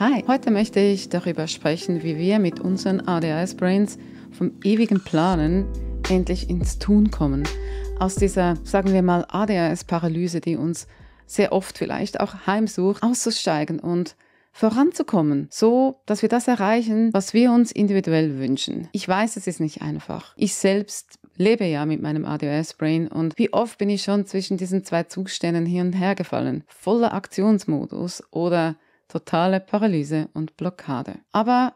Hi, heute möchte ich darüber sprechen, wie wir mit unseren ADHS-Brains vom ewigen Planen endlich ins Tun kommen. Aus dieser, sagen wir mal, ADHS-Paralyse, die uns sehr oft vielleicht auch heimsucht, auszusteigen und voranzukommen, so dass wir das erreichen, was wir uns individuell wünschen. Ich weiß, es ist nicht einfach. Ich selbst lebe ja mit meinem ADHS-Brain und wie oft bin ich schon zwischen diesen zwei Zuständen hin und her gefallen. Voller Aktionsmodus oder totale Paralyse und Blockade. Aber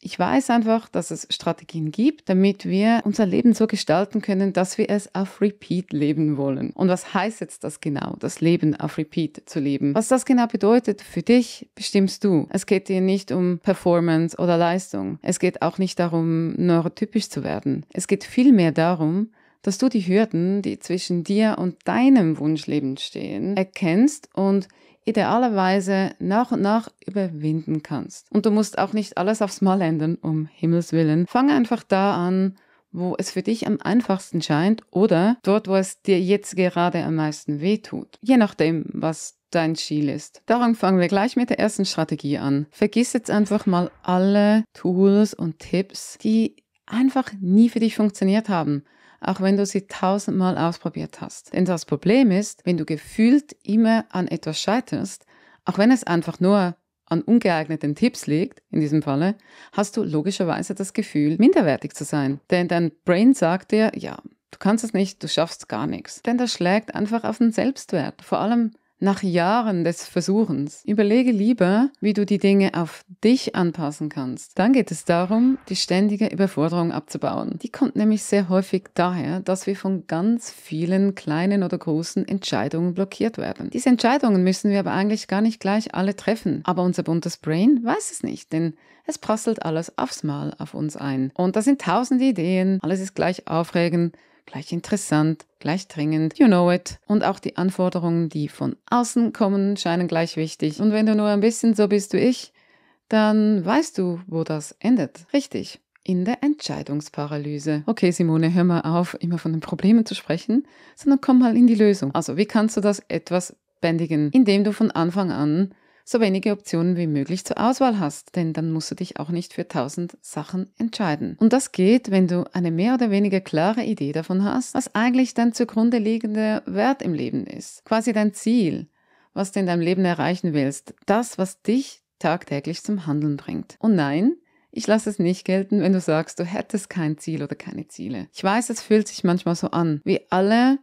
ich weiß einfach, dass es Strategien gibt, damit wir unser Leben so gestalten können, dass wir es auf Repeat leben wollen. Und was heißt jetzt das genau, das Leben auf Repeat zu leben? Was das genau bedeutet für dich, bestimmst du. Es geht dir nicht um Performance oder Leistung. Es geht auch nicht darum, neurotypisch zu werden. Es geht vielmehr darum, dass du die Hürden, die zwischen dir und deinem Wunschleben stehen, erkennst und idealerweise nach und nach überwinden kannst. Und du musst auch nicht alles aufs Mal ändern, um Himmels willen. Fange einfach da an, wo es für dich am einfachsten scheint oder dort, wo es dir jetzt gerade am meisten weh tut. Je nachdem, was dein Ziel ist. Darum fangen wir gleich mit der ersten Strategie an. Vergiss jetzt einfach mal alle Tools und Tipps, die einfach nie für dich funktioniert haben auch wenn du sie tausendmal ausprobiert hast. Denn das Problem ist, wenn du gefühlt immer an etwas scheiterst, auch wenn es einfach nur an ungeeigneten Tipps liegt, in diesem Falle, hast du logischerweise das Gefühl, minderwertig zu sein. Denn dein Brain sagt dir, ja, du kannst es nicht, du schaffst gar nichts. Denn das schlägt einfach auf den Selbstwert, vor allem nach Jahren des Versuchens. Überlege lieber, wie du die Dinge auf dich anpassen kannst. Dann geht es darum, die ständige Überforderung abzubauen. Die kommt nämlich sehr häufig daher, dass wir von ganz vielen kleinen oder großen Entscheidungen blockiert werden. Diese Entscheidungen müssen wir aber eigentlich gar nicht gleich alle treffen. Aber unser buntes Brain weiß es nicht, denn es prasselt alles aufs Mal auf uns ein. Und da sind tausende Ideen, alles ist gleich aufregend gleich interessant, gleich dringend, you know it. Und auch die Anforderungen, die von außen kommen, scheinen gleich wichtig. Und wenn du nur ein bisschen so bist wie ich, dann weißt du, wo das endet. Richtig. In der Entscheidungsparalyse. Okay, Simone, hör mal auf, immer von den Problemen zu sprechen, sondern komm mal in die Lösung. Also, wie kannst du das etwas bändigen, indem du von Anfang an so wenige Optionen wie möglich zur Auswahl hast, denn dann musst du dich auch nicht für tausend Sachen entscheiden. Und das geht, wenn du eine mehr oder weniger klare Idee davon hast, was eigentlich dein zugrunde liegender Wert im Leben ist. Quasi dein Ziel, was du in deinem Leben erreichen willst. Das, was dich tagtäglich zum Handeln bringt. Und nein, ich lasse es nicht gelten, wenn du sagst, du hättest kein Ziel oder keine Ziele. Ich weiß, es fühlt sich manchmal so an, wie alle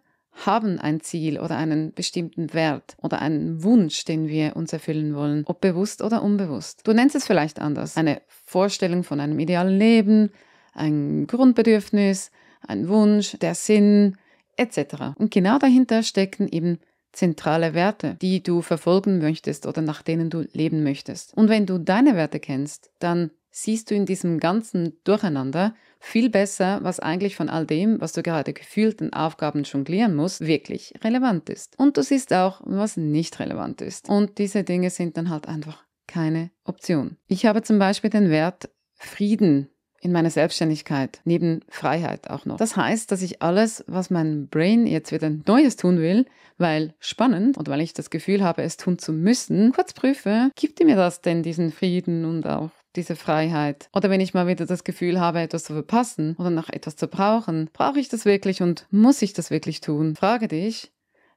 haben ein Ziel oder einen bestimmten Wert oder einen Wunsch, den wir uns erfüllen wollen, ob bewusst oder unbewusst. Du nennst es vielleicht anders. Eine Vorstellung von einem idealen Leben, ein Grundbedürfnis, ein Wunsch, der Sinn, etc. Und genau dahinter stecken eben zentrale Werte, die du verfolgen möchtest oder nach denen du leben möchtest. Und wenn du deine Werte kennst, dann siehst du in diesem ganzen Durcheinander viel besser, was eigentlich von all dem, was du gerade gefühlt an Aufgaben jonglieren musst, wirklich relevant ist. Und du siehst auch, was nicht relevant ist. Und diese Dinge sind dann halt einfach keine Option. Ich habe zum Beispiel den Wert Frieden in meiner Selbstständigkeit, neben Freiheit auch noch. Das heißt, dass ich alles, was mein Brain jetzt wieder Neues tun will, weil spannend und weil ich das Gefühl habe, es tun zu müssen, kurz prüfe, gibt mir das denn diesen Frieden und auch diese Freiheit. Oder wenn ich mal wieder das Gefühl habe, etwas zu verpassen oder nach etwas zu brauchen, brauche ich das wirklich und muss ich das wirklich tun? Frage dich,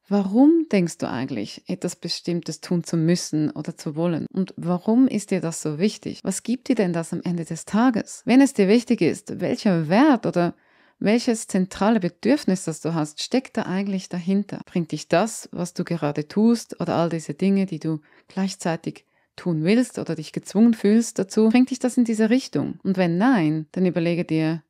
warum denkst du eigentlich, etwas Bestimmtes tun zu müssen oder zu wollen? Und warum ist dir das so wichtig? Was gibt dir denn das am Ende des Tages? Wenn es dir wichtig ist, welcher Wert oder welches zentrale Bedürfnis, das du hast, steckt da eigentlich dahinter? Bringt dich das, was du gerade tust oder all diese Dinge, die du gleichzeitig tun willst oder dich gezwungen fühlst dazu, bringt dich das in diese Richtung? Und wenn nein, dann überlege dir,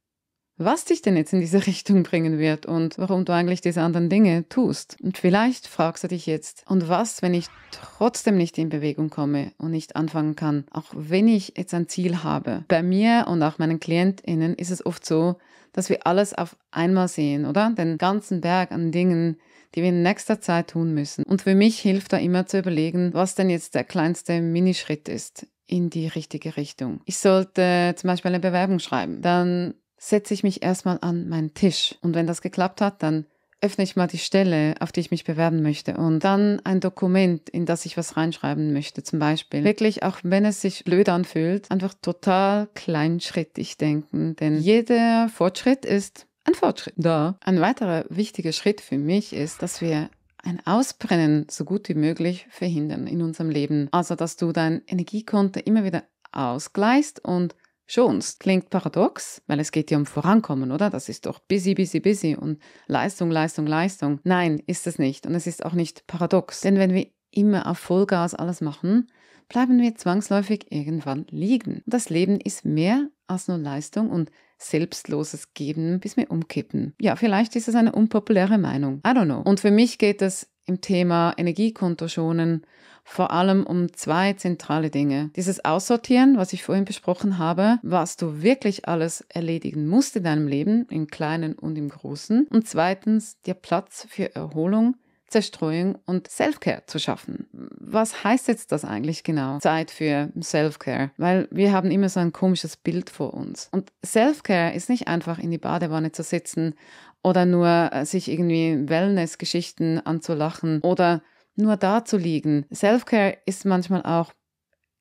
was dich denn jetzt in diese Richtung bringen wird und warum du eigentlich diese anderen Dinge tust. Und vielleicht fragst du dich jetzt, und was, wenn ich trotzdem nicht in Bewegung komme und nicht anfangen kann, auch wenn ich jetzt ein Ziel habe. Bei mir und auch meinen KlientInnen ist es oft so, dass wir alles auf einmal sehen, oder? Den ganzen Berg an Dingen, die wir in nächster Zeit tun müssen. Und für mich hilft da immer zu überlegen, was denn jetzt der kleinste Minischritt ist in die richtige Richtung. Ich sollte zum Beispiel eine Bewerbung schreiben. Dann setze ich mich erstmal an meinen Tisch. Und wenn das geklappt hat, dann öffne ich mal die Stelle, auf die ich mich bewerben möchte und dann ein Dokument, in das ich was reinschreiben möchte, zum Beispiel. Wirklich, auch wenn es sich blöd anfühlt, einfach total kleinschrittig denken, denn jeder Fortschritt ist ein Fortschritt da. Ein weiterer wichtiger Schritt für mich ist, dass wir ein Ausbrennen so gut wie möglich verhindern in unserem Leben. Also, dass du dein Energiekonto immer wieder ausgleichst und schonst. Klingt paradox, weil es geht ja um Vorankommen, oder? Das ist doch busy, busy, busy und Leistung, Leistung, Leistung. Nein, ist es nicht. Und es ist auch nicht paradox. Denn wenn wir immer auf Vollgas alles machen, bleiben wir zwangsläufig irgendwann liegen. Das Leben ist mehr als nur Leistung und Selbstloses geben, bis mir umkippen. Ja, vielleicht ist es eine unpopuläre Meinung. I don't know. Und für mich geht es im Thema Energiekonto schonen vor allem um zwei zentrale Dinge. Dieses Aussortieren, was ich vorhin besprochen habe, was du wirklich alles erledigen musst in deinem Leben, im kleinen und im großen. Und zweitens, dir Platz für Erholung Zerstreuung und Self-Care zu schaffen. Was heißt jetzt das eigentlich genau? Zeit für Self-Care, weil wir haben immer so ein komisches Bild vor uns. Und Self-Care ist nicht einfach in die Badewanne zu sitzen oder nur äh, sich irgendwie Wellness-Geschichten anzulachen oder nur da zu liegen. Self-Care ist manchmal auch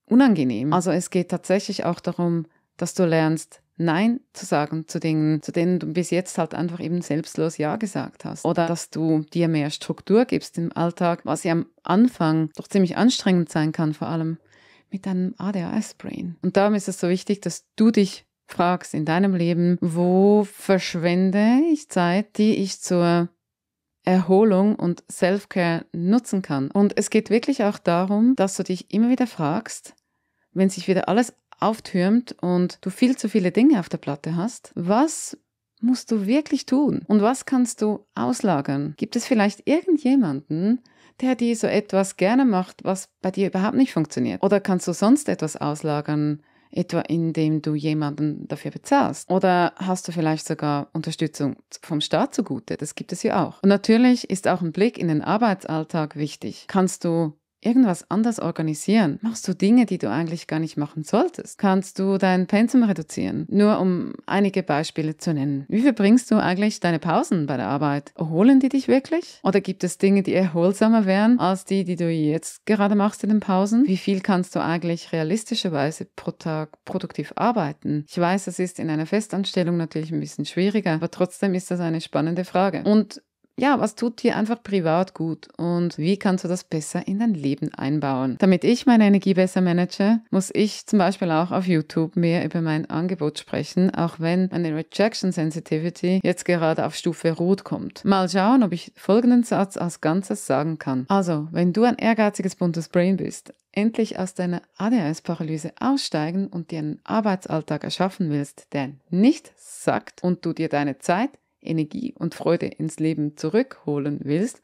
unangenehm. Also es geht tatsächlich auch darum, dass du lernst, Nein zu sagen zu Dingen, zu denen du bis jetzt halt einfach eben selbstlos Ja gesagt hast. Oder dass du dir mehr Struktur gibst im Alltag, was ja am Anfang doch ziemlich anstrengend sein kann, vor allem mit deinem ADHS-Brain. Und darum ist es so wichtig, dass du dich fragst in deinem Leben, wo verschwende ich Zeit, die ich zur Erholung und Self-Care nutzen kann. Und es geht wirklich auch darum, dass du dich immer wieder fragst, wenn sich wieder alles auftürmt und du viel zu viele Dinge auf der Platte hast, was musst du wirklich tun und was kannst du auslagern? Gibt es vielleicht irgendjemanden, der dir so etwas gerne macht, was bei dir überhaupt nicht funktioniert? Oder kannst du sonst etwas auslagern, etwa indem du jemanden dafür bezahlst? Oder hast du vielleicht sogar Unterstützung vom Staat zugute? Das gibt es ja auch. Und natürlich ist auch ein Blick in den Arbeitsalltag wichtig. Kannst du irgendwas anders organisieren? Machst du Dinge, die du eigentlich gar nicht machen solltest? Kannst du dein Pensum reduzieren? Nur um einige Beispiele zu nennen. Wie verbringst du eigentlich deine Pausen bei der Arbeit? Erholen die dich wirklich? Oder gibt es Dinge, die erholsamer wären als die, die du jetzt gerade machst in den Pausen? Wie viel kannst du eigentlich realistischerweise pro Tag produktiv arbeiten? Ich weiß, das ist in einer Festanstellung natürlich ein bisschen schwieriger, aber trotzdem ist das eine spannende Frage. Und ja, was tut dir einfach privat gut und wie kannst du das besser in dein Leben einbauen? Damit ich meine Energie besser manage, muss ich zum Beispiel auch auf YouTube mehr über mein Angebot sprechen, auch wenn meine Rejection Sensitivity jetzt gerade auf Stufe Rot kommt. Mal schauen, ob ich folgenden Satz als Ganzes sagen kann. Also, wenn du ein ehrgeiziges buntes Brain bist, endlich aus deiner ADHS-Paralyse aussteigen und dir einen Arbeitsalltag erschaffen willst, der nicht sagt und du dir deine Zeit Energie und Freude ins Leben zurückholen willst,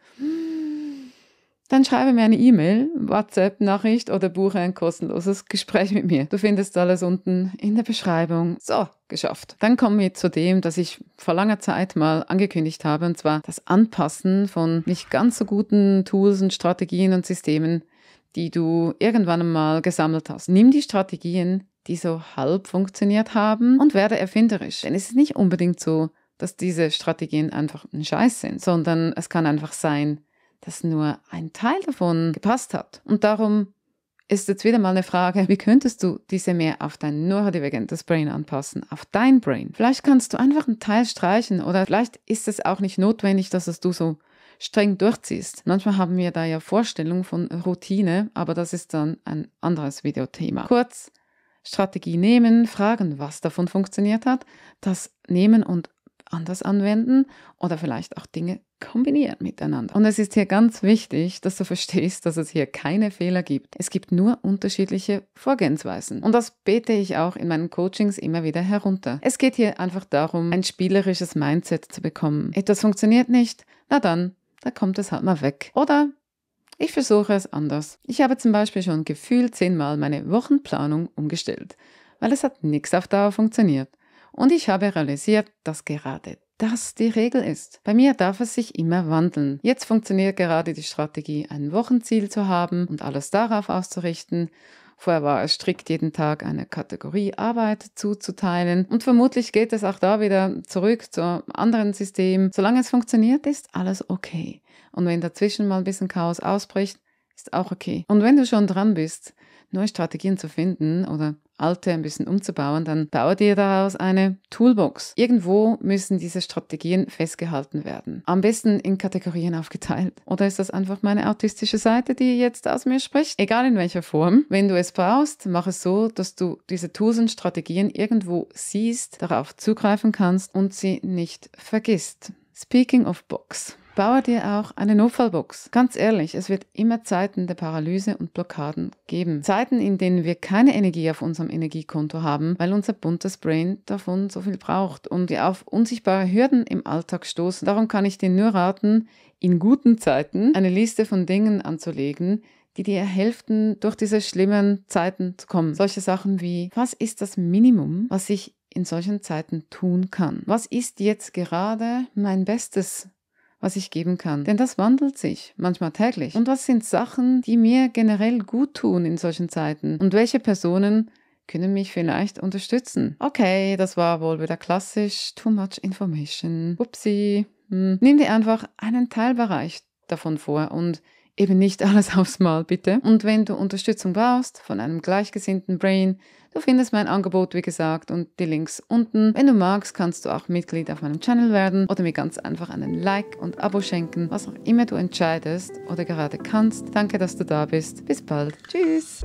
dann schreibe mir eine E-Mail, WhatsApp-Nachricht oder buche ein kostenloses Gespräch mit mir. Du findest alles unten in der Beschreibung. So, geschafft. Dann kommen wir zu dem, das ich vor langer Zeit mal angekündigt habe, und zwar das Anpassen von nicht ganz so guten Tools und Strategien und Systemen, die du irgendwann mal gesammelt hast. Nimm die Strategien, die so halb funktioniert haben und werde erfinderisch. Denn es ist nicht unbedingt so, dass diese Strategien einfach ein Scheiß sind, sondern es kann einfach sein, dass nur ein Teil davon gepasst hat. Und darum ist jetzt wieder mal eine Frage, wie könntest du diese mehr auf dein neurodivergentes Brain anpassen, auf dein Brain? Vielleicht kannst du einfach einen Teil streichen oder vielleicht ist es auch nicht notwendig, dass es du so streng durchziehst. Manchmal haben wir da ja Vorstellungen von Routine, aber das ist dann ein anderes Videothema. Kurz, Strategie nehmen, fragen, was davon funktioniert hat, das nehmen und anders anwenden oder vielleicht auch Dinge kombinieren miteinander. Und es ist hier ganz wichtig, dass du verstehst, dass es hier keine Fehler gibt. Es gibt nur unterschiedliche Vorgehensweisen. Und das bete ich auch in meinen Coachings immer wieder herunter. Es geht hier einfach darum, ein spielerisches Mindset zu bekommen. Etwas funktioniert nicht, na dann, da kommt es halt mal weg. Oder ich versuche es anders. Ich habe zum Beispiel schon gefühlt zehnmal meine Wochenplanung umgestellt, weil es hat nichts auf Dauer funktioniert. Und ich habe realisiert, dass gerade das die Regel ist. Bei mir darf es sich immer wandeln. Jetzt funktioniert gerade die Strategie, ein Wochenziel zu haben und alles darauf auszurichten. Vorher war es strikt, jeden Tag eine Kategorie Arbeit zuzuteilen. Und vermutlich geht es auch da wieder zurück zum anderen System. Solange es funktioniert, ist alles okay. Und wenn dazwischen mal ein bisschen Chaos ausbricht, ist auch okay. Und wenn du schon dran bist, neue Strategien zu finden oder alte ein bisschen umzubauen, dann baue dir daraus eine Toolbox. Irgendwo müssen diese Strategien festgehalten werden. Am besten in Kategorien aufgeteilt. Oder ist das einfach meine autistische Seite, die jetzt aus mir spricht? Egal in welcher Form. Wenn du es brauchst, mach es so, dass du diese Tools und Strategien irgendwo siehst, darauf zugreifen kannst und sie nicht vergisst. Speaking of Box baue dir auch eine Notfallbox. Ganz ehrlich, es wird immer Zeiten der Paralyse und Blockaden geben. Zeiten, in denen wir keine Energie auf unserem Energiekonto haben, weil unser buntes Brain davon so viel braucht und wir auf unsichtbare Hürden im Alltag stoßen. Darum kann ich dir nur raten, in guten Zeiten eine Liste von Dingen anzulegen, die dir helfen, durch diese schlimmen Zeiten zu kommen. Solche Sachen wie, was ist das Minimum, was ich in solchen Zeiten tun kann? Was ist jetzt gerade mein Bestes? was ich geben kann. Denn das wandelt sich, manchmal täglich. Und was sind Sachen, die mir generell gut tun in solchen Zeiten? Und welche Personen können mich vielleicht unterstützen? Okay, das war wohl wieder klassisch. Too much information. Upsi. Hm. Nimm dir einfach einen Teilbereich davon vor und eben nicht alles aufs Mal, bitte. Und wenn du Unterstützung brauchst von einem gleichgesinnten Brain, Du findest mein Angebot, wie gesagt, und die Links unten. Wenn du magst, kannst du auch Mitglied auf meinem Channel werden oder mir ganz einfach einen Like und Abo schenken, was auch immer du entscheidest oder gerade kannst. Danke, dass du da bist. Bis bald. Tschüss.